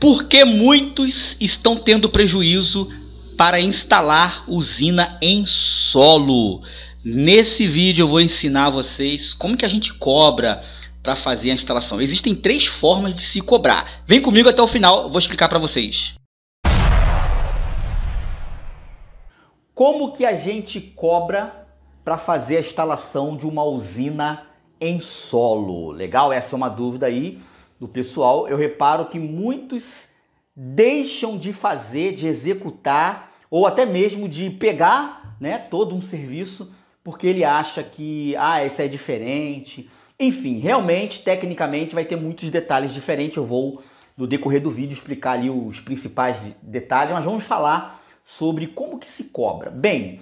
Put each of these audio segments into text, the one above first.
Por que muitos estão tendo prejuízo para instalar usina em solo. Nesse vídeo eu vou ensinar vocês como que a gente cobra para fazer a instalação. Existem três formas de se cobrar. Vem comigo até o final, eu vou explicar para vocês. Como que a gente cobra para fazer a instalação de uma usina em solo? Legal? Essa é uma dúvida aí do pessoal, eu reparo que muitos deixam de fazer, de executar ou até mesmo de pegar, né, todo um serviço porque ele acha que ah, esse é diferente. Enfim, realmente, tecnicamente vai ter muitos detalhes diferentes. Eu vou no decorrer do vídeo explicar ali os principais detalhes, mas vamos falar sobre como que se cobra. Bem,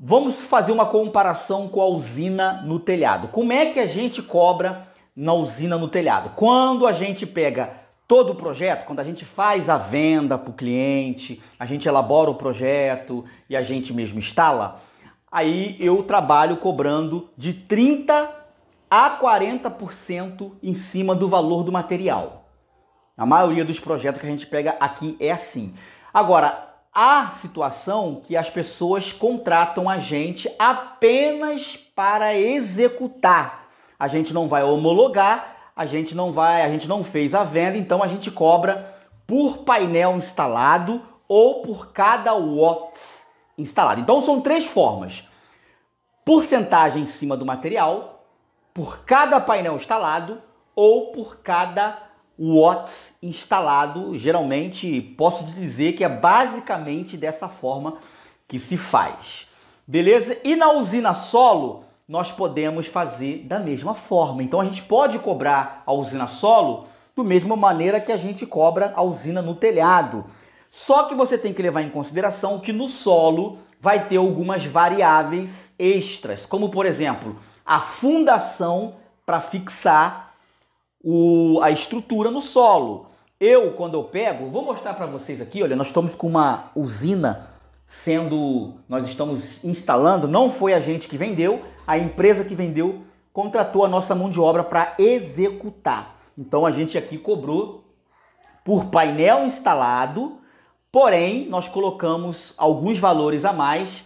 vamos fazer uma comparação com a usina no telhado. Como é que a gente cobra na usina no telhado. Quando a gente pega todo o projeto, quando a gente faz a venda para o cliente, a gente elabora o projeto e a gente mesmo instala, aí eu trabalho cobrando de 30 a 40% em cima do valor do material. A maioria dos projetos que a gente pega aqui é assim. Agora, há situação que as pessoas contratam a gente apenas para executar a gente não vai homologar, a gente não vai, a gente não fez a venda, então a gente cobra por painel instalado ou por cada watts instalado. Então são três formas: porcentagem em cima do material, por cada painel instalado ou por cada watts instalado. Geralmente posso dizer que é basicamente dessa forma que se faz. Beleza? E na usina solo, nós podemos fazer da mesma forma. Então a gente pode cobrar a usina solo da mesma maneira que a gente cobra a usina no telhado. Só que você tem que levar em consideração que no solo vai ter algumas variáveis extras, como por exemplo, a fundação para fixar o, a estrutura no solo. Eu, quando eu pego, vou mostrar para vocês aqui, olha, nós estamos com uma usina sendo, nós estamos instalando, não foi a gente que vendeu, a empresa que vendeu contratou a nossa mão de obra para executar. Então a gente aqui cobrou por painel instalado, porém nós colocamos alguns valores a mais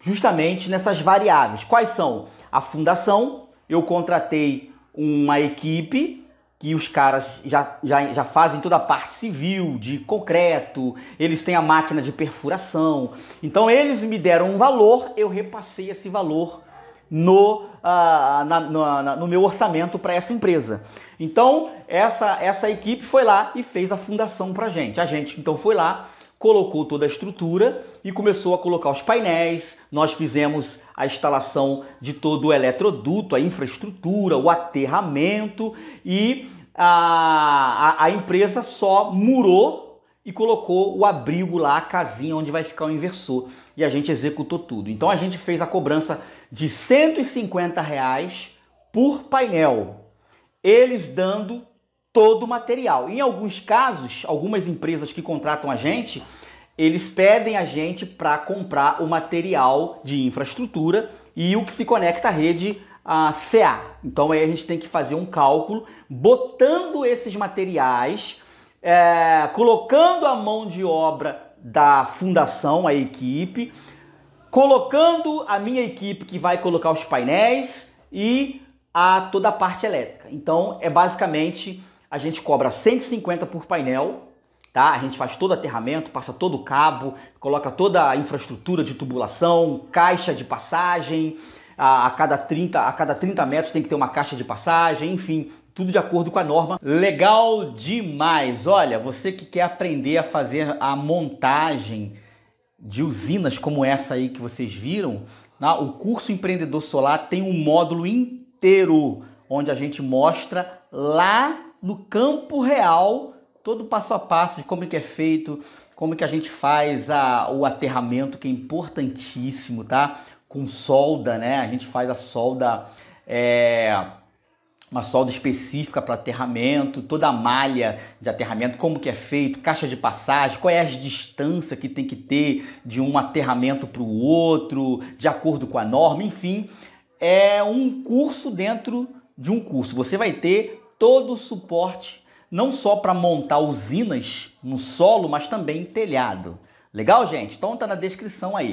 justamente nessas variáveis. Quais são? A fundação, eu contratei uma equipe que os caras já, já, já fazem toda a parte civil, de concreto, eles têm a máquina de perfuração. Então eles me deram um valor, eu repassei esse valor no, ah, na, ah, na, no meu orçamento para essa empresa. Então, essa, essa equipe foi lá e fez a fundação para a gente. A gente então foi lá, colocou toda a estrutura e começou a colocar os painéis. Nós fizemos a instalação de todo o eletroduto, a infraestrutura, o aterramento e a, a, a empresa só murou e colocou o abrigo lá, a casinha onde vai ficar o inversor. E a gente executou tudo. Então a gente fez a cobrança de 150 reais por painel, eles dando todo o material. Em alguns casos, algumas empresas que contratam a gente, eles pedem a gente para comprar o material de infraestrutura e o que se conecta à rede a CA. Então aí a gente tem que fazer um cálculo botando esses materiais, é, colocando a mão de obra da fundação, a equipe, colocando a minha equipe que vai colocar os painéis e a toda a parte elétrica. Então é basicamente a gente cobra 150 por painel, tá? A gente faz todo aterramento, passa todo o cabo, coloca toda a infraestrutura de tubulação, caixa de passagem, a, a, cada 30, a cada 30 metros tem que ter uma caixa de passagem, enfim, tudo de acordo com a norma. Legal demais! Olha, você que quer aprender a fazer a montagem de usinas como essa aí que vocês viram, na, o curso Empreendedor Solar tem um módulo inteiro onde a gente mostra lá no campo real todo o passo a passo de como é que é feito, como é que a gente faz a, o aterramento, que é importantíssimo, tá? Com solda, né? A gente faz a solda é, uma solda específica para aterramento, toda a malha de aterramento, como que é feito, caixa de passagem, qual é a distância que tem que ter de um aterramento para o outro, de acordo com a norma, enfim, é um curso dentro de um curso. Você vai ter todo o suporte, não só para montar usinas no solo, mas também telhado. Legal, gente? Então tá na descrição aí.